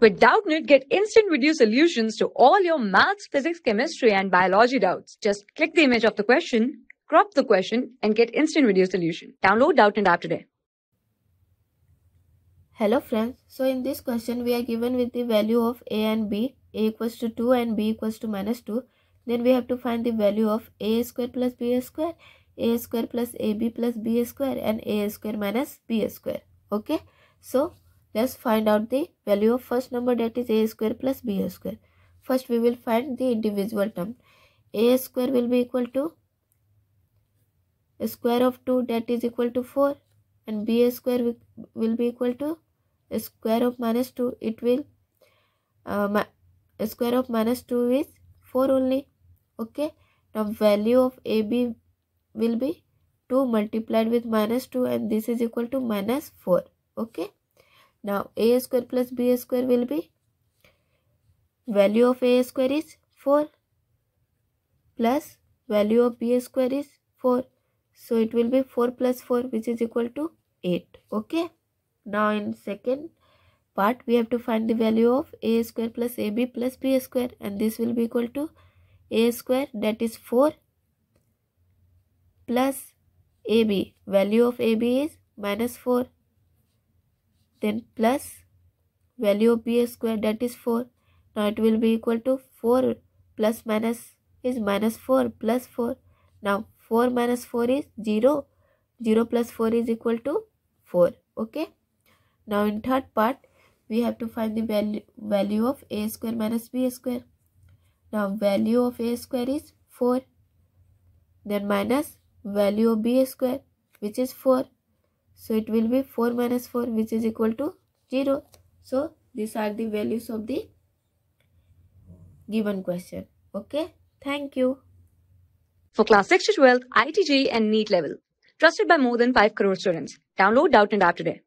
With Doubtnit, get instant video solutions to all your maths, physics, chemistry, and biology doubts. Just click the image of the question, crop the question, and get instant video solution. Download Doubtnit app today. Hello friends, so in this question we are given with the value of a and b, a equals to 2 and b equals to minus 2. Then we have to find the value of a square plus b square, a square plus ab plus b square and a square minus b square. Okay, so Let's find out the value of first number that is a square plus b square. First we will find the individual term. a square will be equal to square of 2 that is equal to 4 and b square will be equal to square of minus 2. It will uh, square of minus 2 is 4 only. Okay. Now value of ab will be 2 multiplied with minus 2 and this is equal to minus 4. Okay. Now a square plus b square will be value of a square is 4 plus value of b square is 4. So it will be 4 plus 4 which is equal to 8. Okay. Now in second part we have to find the value of a square plus ab plus b square and this will be equal to a square that is 4 plus ab. Value of ab is minus 4 then plus value of b square that is 4 now it will be equal to 4 plus minus is minus 4 plus 4 now 4 minus 4 is 0 0 plus 4 is equal to 4 okay now in third part we have to find the value value of a square minus b square now value of a square is 4 then minus value of b square which is 4 so it will be 4 minus 4 which is equal to 0. So these are the values of the given question. Okay. Thank you. For class 6 to 12, ITG and NEET level. Trusted by more than 5 crore students. Download Doubt and App today.